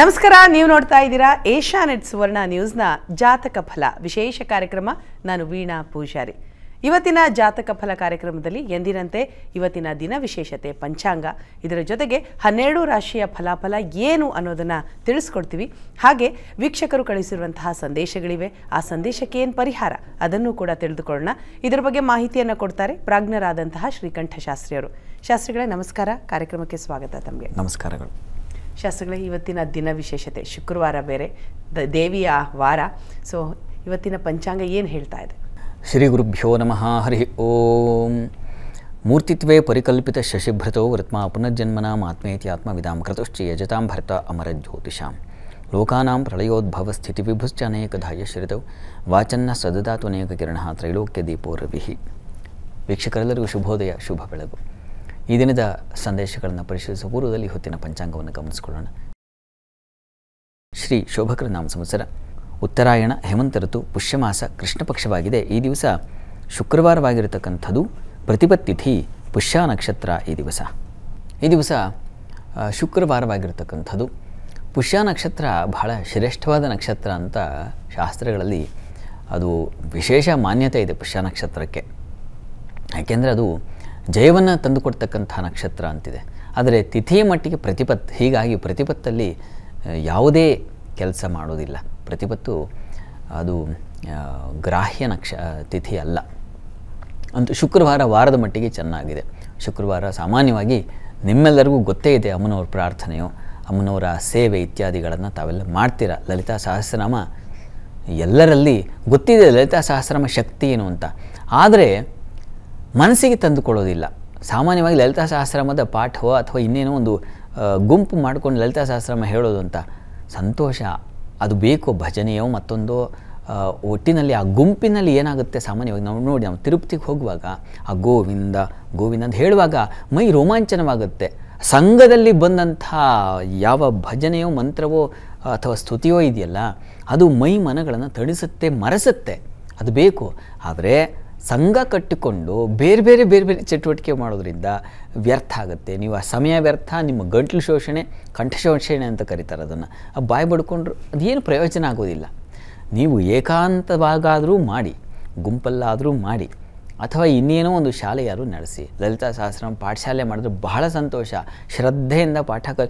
ನಮಸ್ಕಾರ ನೀವು ನೋಡ್ತಾ ಇದ್ದೀರಾ ಏಷ್ಯಾ ನೆಟ್ ಸುವರ್ಣ ನ್ಯೂಸ್ನ ಜಾತಕ ಫಲ ವಿಶೇಷ ಕಾರ್ಯಕ್ರಮ ನಾನು ವೀಣಾ ಪೂಜಾರಿ ಇವತ್ತಿನ ಜಾತಕ ಫಲ ಕಾರ್ಯಕ್ರಮದಲ್ಲಿ ಎಂದಿನಂತೆ ಇವತ್ತಿನ ದಿನ ವಿಶೇಷತೆ ಪಂಚಾಂಗ ಇದರ ಜೊತೆಗೆ ಹನ್ನೆರಡು ರಾಶಿಯ ಫಲಾಫಲ ಏನು ಅನ್ನೋದನ್ನು ತಿಳಿಸ್ಕೊಡ್ತೀವಿ ಹಾಗೆ ವೀಕ್ಷಕರು ಕಳಿಸಿರುವಂತಹ ಸಂದೇಶಗಳಿವೆ ಆ ಸಂದೇಶಕ್ಕೆ ಏನು ಪರಿಹಾರ ಅದನ್ನು ಕೂಡ ತಿಳಿದುಕೊಳ್ಳೋಣ ಇದರ ಬಗ್ಗೆ ಮಾಹಿತಿಯನ್ನು ಕೊಡ್ತಾರೆ ಪ್ರಾಜ್ಞರಾದಂತಹ ಶ್ರೀಕಂಠ ಶಾಸ್ತ್ರಿಯವರು ಶಾಸ್ತ್ರಿಗಳೇ ನಮಸ್ಕಾರ ಕಾರ್ಯಕ್ರಮಕ್ಕೆ ಸ್ವಾಗತ ತಮಗೆ ನಮಸ್ಕಾರಗಳು ಶಾಸ್ತ್ರಗಳ ಇವತ್ತಿನ ದಿನ ವಿಶೇಷತೆ ಶುಕ್ರವಾರ ಬೇರೆ ದೇವಿಯ ವಾರ ಸೋ ಇವತ್ತಿನ ಪಂಚಾಂಗ ಏನು ಹೇಳ್ತಾ ಇದೆ ಶ್ರೀ ಗುರು ಭ्यो नमः हरि ಓಂ ಮೂರ್ತಿತ್ವೇ ಪರಿಕಲ್ಪಿತ ಶಶಿಭ್ರತೋ ವೃತ್ಮಾ ಪುನರ್ಜನ್ಮನಾ ಆತ್ಮೇತ್ಯಾ ಆತ್ಮ ವಿದಾಮ ಕೃತುಶ್ಚ ಯಜತಾಂ ಭರತ ಅಮರಜ್ಯೋತಿಷಾಮ್ ಲೋಕಾನಾಂ ಪ್ರಳಯೋದ್ಭವ ಸ್ಥಿತಿ ವಿಭುಶ್ಚ ಅನೇಕ ಧೈಯ ಶಿರದ ವಾಚನ ಸದ್ದಾತೋ ನಯಕ ಕಿರಣಾತ್ರೈಲೋಕದೀಪೋ ರವಿಹಿ ವೀಕ್ಷಕರೆಲ್ಲರಿಗೂ ಶುಭೋದಯ ಶುಭಬೆಳಕು ಈ ದಿನದ ಸಂದೇಶಗಳನ್ನು ಪರಿಶೀಲಿಸುವ ಪೂರ್ವದಲ್ಲಿ ಹೊತ್ತಿನ ಪಂಚಾಂಗವನ್ನು ಗಮನಿಸಿಕೊಳ್ಳೋಣ ಶ್ರೀ ಶೋಭಕರ ನಾಮ ಸಂವತ್ಸರ ಉತ್ತರಾಯಣ ಹೇಮಂತ ಋತು ಪುಷ್ಯಮಾಸ ಕೃಷ್ಣ ಪಕ್ಷವಾಗಿದೆ ಈ ದಿವಸ ಶುಕ್ರವಾರವಾಗಿರತಕ್ಕಂಥದ್ದು ಪ್ರತಿಪತ್ತಿಥಿ ಪುಷ್ಯ ನಕ್ಷತ್ರ ಈ ದಿವಸ ಈ ದಿವಸ ಶುಕ್ರವಾರವಾಗಿರತಕ್ಕಂಥದ್ದು ಪುಷ್ಯ ನಕ್ಷತ್ರ ಬಹಳ ಶ್ರೇಷ್ಠವಾದ ನಕ್ಷತ್ರ ಅಂತ ಶಾಸ್ತ್ರಗಳಲ್ಲಿ ಅದು ವಿಶೇಷ ಮಾನ್ಯತೆ ಇದೆ ಪುಷ್ಯ ನಕ್ಷತ್ರಕ್ಕೆ ಯಾಕೆಂದರೆ ಅದು ಜಯವನ್ನು ತಂದುಕೊಡ್ತಕ್ಕಂಥ ನಕ್ಷತ್ರ ಅಂತಿದೆ ಆದರೆ ತಿಥಿಯ ಮಟ್ಟಿಗೆ ಪ್ರತಿಪತ್ ಹೀಗಾಗಿ ಪ್ರತಿಪತ್ತಲ್ಲಿ ಯಾವುದೇ ಕೆಲಸ ಮಾಡೋದಿಲ್ಲ ಪ್ರತಿಪತ್ತು ಅದು ಗ್ರಾಹ್ಯ ನಕ್ಷ ತಿಥಿ ಅಲ್ಲ ಅಂತ ಶುಕ್ರವಾರ ವಾರದ ಮಟ್ಟಿಗೆ ಚೆನ್ನಾಗಿದೆ ಶುಕ್ರವಾರ ಸಾಮಾನ್ಯವಾಗಿ ನಿಮ್ಮೆಲ್ಲರಿಗೂ ಗೊತ್ತೇ ಇದೆ ಅಮ್ಮನವ್ರ ಪ್ರಾರ್ಥನೆಯು ಅಮ್ಮನವರ ಸೇವೆ ಇತ್ಯಾದಿಗಳನ್ನು ತಾವೆಲ್ಲ ಮಾಡ್ತೀರಾ ಲಲಿತಾ ಸಹಸ್ರನಾಮ ಎಲ್ಲರಲ್ಲಿ ಗೊತ್ತಿದೆ ಲಲಿತಾ ಸಹಸ್ರನಾಮ ಶಕ್ತಿ ಏನು ಅಂತ ಆದರೆ ಮನಸ್ಸಿಗೆ ತಂದುಕೊಳ್ಳೋದಿಲ್ಲ ಸಾಮಾನ್ಯವಾಗಿ ಲಲಿತಾ ಲಲಿತಾಶಾಸ್ತ್ರಮದ ಪಾಠವೋ ಅಥವಾ ಇನ್ನೇನೋ ಒಂದು ಗುಂಪು ಮಾಡ್ಕೊಂಡು ಲಲಿತಾಶಾಸ್ತ್ರಮ ಹೇಳೋದು ಅಂತ ಸಂತೋಷ ಅದು ಬೇಕು ಭಜನೆಯೋ ಮತ್ತೊಂದು ಒಟ್ಟಿನಲ್ಲಿ ಆ ಗುಂಪಿನಲ್ಲಿ ಏನಾಗುತ್ತೆ ಸಾಮಾನ್ಯವಾಗಿ ನಾವು ನೋಡಿ ನಾವು ತಿರುಪ್ತಿಗೆ ಹೋಗುವಾಗ ಆ ಗೋವಿಂದ ಗೋವಿಂದ ಅಂತ ಹೇಳುವಾಗ ಮೈ ರೋಮಾಂಚನವಾಗುತ್ತೆ ಸಂಘದಲ್ಲಿ ಬಂದಂಥ ಯಾವ ಭಜನೆಯೋ ಮಂತ್ರವೋ ಅಥವಾ ಸ್ತುತಿಯೋ ಇದೆಯಲ್ಲ ಅದು ಮೈ ಮನಗಳನ್ನು ತಣಿಸುತ್ತೆ ಮರೆಸುತ್ತೆ ಅದು ಬೇಕು ಆದರೆ ಸಂಘ ಕಟ್ಟಿಕೊಂಡು ಬೇರೆ ಬೇರೆ ಬೇರೆ ಬೇರೆ ಚಟುವಟಿಕೆ ಮಾಡೋದ್ರಿಂದ ವ್ಯರ್ಥ ಆಗುತ್ತೆ ನೀವು ಆ ಸಮಯ ವ್ಯರ್ಥ ನಿಮ್ಮ ಗಂಟ್ಲು ಶೋಷಣೆ ಕಂಠ ಶೋಷಣೆ ಅಂತ ಕರೀತಾರೆ ಅದನ್ನು ಆ ಬಾಯಿ ಬಡ್ಕೊಂಡ್ರು ಅದೇನು ಪ್ರಯೋಜನ ಆಗೋದಿಲ್ಲ ನೀವು ಏಕಾಂತವಾಗಾದರೂ ಮಾಡಿ ಗುಂಪಲ್ಲಾದರೂ ಮಾಡಿ ಅಥವಾ ಇನ್ನೇನೋ ಒಂದು ಶಾಲೆಯಾದರೂ ನಡೆಸಿ ಲಲಿತಾ ಸಹಸ್ರ ಪಾಠಶಾಲೆ ಮಾಡಿದ್ರೆ ಬಹಳ ಸಂತೋಷ ಶ್ರದ್ಧೆಯಿಂದ ಪಾಠ ಕ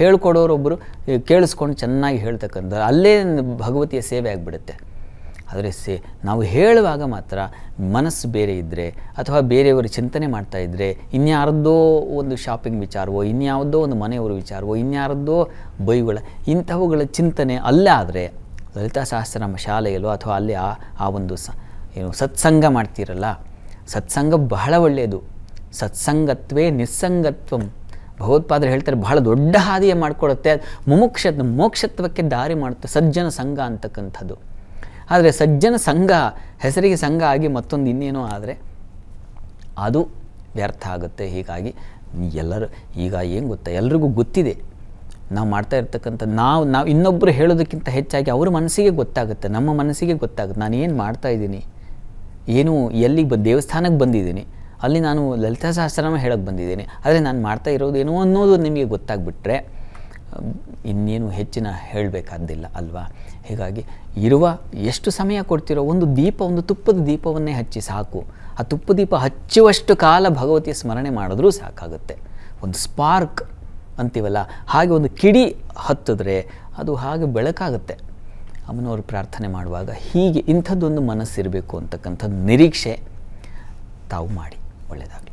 ಹೇಳ್ಕೊಡೋರೊಬ್ಬರು ಕೇಳಿಸ್ಕೊಂಡು ಚೆನ್ನಾಗಿ ಹೇಳ್ತಕ್ಕಂಥ ಅಲ್ಲೇ ಭಗವತಿಯ ಸೇವೆ ಆಗಿಬಿಡುತ್ತೆ ಆದರೆ ಸೇ ನಾವು ಹೇಳುವಾಗ ಮಾತ್ರ ಮನಸ್ಸು ಬೇರೆ ಇದ್ದರೆ ಅಥವಾ ಬೇರೆಯವರು ಚಿಂತನೆ ಮಾಡ್ತಾ ಇದ್ದರೆ ಇನ್ಯಾರದ್ದೋ ಒಂದು ಶಾಪಿಂಗ್ ವಿಚಾರವೋ ಇನ್ಯಾವುದೋ ಒಂದು ಮನೆಯವರ ವಿಚಾರವೋ ಇನ್ಯಾರದ್ದೋ ಬೈಗಳ ಇಂಥವುಗಳ ಚಿಂತನೆ ಅಲ್ಲೇ ಆದರೆ ಸಹಸ್ರ ನಮ್ಮ ಶಾಲೆಯಲ್ಲೋ ಅಥವಾ ಅಲ್ಲಿ ಆ ಆ ಒಂದು ಸ ಏನು ಸತ್ಸಂಗ ಮಾಡ್ತೀರಲ್ಲ ಸತ್ಸಂಗ ಬಹಳ ಒಳ್ಳೆಯದು ಸತ್ಸಂಗತ್ವೇ ನಿಸ್ಸಂಗತ್ವಂ ಭಗವತ್ಪಾದರು ಹೇಳ್ತಾರೆ ಬಹಳ ದೊಡ್ಡ ಹಾದಿಯೇ ಮಾಡಿಕೊಡುತ್ತೆ ಮುಮುಕ್ಷ ಮೋಕ್ಷತ್ವಕ್ಕೆ ದಾರಿ ಮಾಡುತ್ತೆ ಸಜ್ಜನ ಸಂಘ ಅಂತಕ್ಕಂಥದ್ದು ಆದರೆ ಸಜ್ಜನ ಸಂಘ ಹೆಸರಿಗೆ ಸಂಘ ಆಗಿ ಮತ್ತೊಂದು ಇನ್ನೇನೋ ಆದರೆ ಅದು ವ್ಯರ್ಥ ಆಗುತ್ತೆ ಹೀಗಾಗಿ ಎಲ್ಲರೂ ಈಗ ಏನು ಗೊತ್ತಾ ಎಲ್ರಿಗೂ ಗೊತ್ತಿದೆ ನಾವು ಮಾಡ್ತಾ ಇರ್ತಕ್ಕಂಥ ನಾವು ನಾವು ಇನ್ನೊಬ್ಬರು ಹೇಳೋದಕ್ಕಿಂತ ಹೆಚ್ಚಾಗಿ ಅವ್ರ ಮನಸ್ಸಿಗೆ ಗೊತ್ತಾಗುತ್ತೆ ನಮ್ಮ ಮನಸ್ಸಿಗೆ ಗೊತ್ತಾಗುತ್ತೆ ನಾನು ಏನು ಮಾಡ್ತಾ ಇದ್ದೀನಿ ಏನು ಎಲ್ಲಿಗೆ ಬ ದೇವಸ್ಥಾನಕ್ಕೆ ಬಂದಿದ್ದೀನಿ ಅಲ್ಲಿ ನಾನು ಲಲಿತಾ ಸಹಸ್ರನಾಮ ಹೇಳೋಕ್ಕೆ ಬಂದಿದ್ದೀನಿ ಆದರೆ ನಾನು ಮಾಡ್ತಾ ಇರೋದೇನೋ ಅನ್ನೋದು ನಿಮಗೆ ಗೊತ್ತಾಗ್ಬಿಟ್ರೆ ಇನ್ನೇನು ಹೆಚ್ಚಿನ ಹೇಳಬೇಕಾದ್ದಿಲ್ಲ ಅಲ್ವಾ ಹೀಗಾಗಿ ಇರುವ ಎಷ್ಟು ಸಮಯ ಕೊಡ್ತಿರೋ ಒಂದು ದೀಪ ಒಂದು ತುಪ್ಪದ ದೀಪವನ್ನೇ ಹಚ್ಚಿ ಸಾಕು ಆ ತುಪ್ಪ ದೀಪ ಹಚ್ಚುವಷ್ಟು ಕಾಲ ಭಗವತಿಯ ಸ್ಮರಣೆ ಮಾಡಿದ್ರೂ ಸಾಕಾಗುತ್ತೆ ಒಂದು ಸ್ಪಾರ್ಕ್ ಅಂತೀವಲ್ಲ ಹಾಗೆ ಒಂದು ಕಿಡಿ ಹತ್ತಿದ್ರೆ ಅದು ಹಾಗೆ ಬೆಳಕಾಗುತ್ತೆ ಅಮ್ಮನವರು ಪ್ರಾರ್ಥನೆ ಮಾಡುವಾಗ ಹೀಗೆ ಇಂಥದ್ದೊಂದು ಮನಸ್ಸಿರಬೇಕು ಅಂತಕ್ಕಂಥ ನಿರೀಕ್ಷೆ ತಾವು ಮಾಡಿ ಒಳ್ಳೆಯದಾಗಲಿ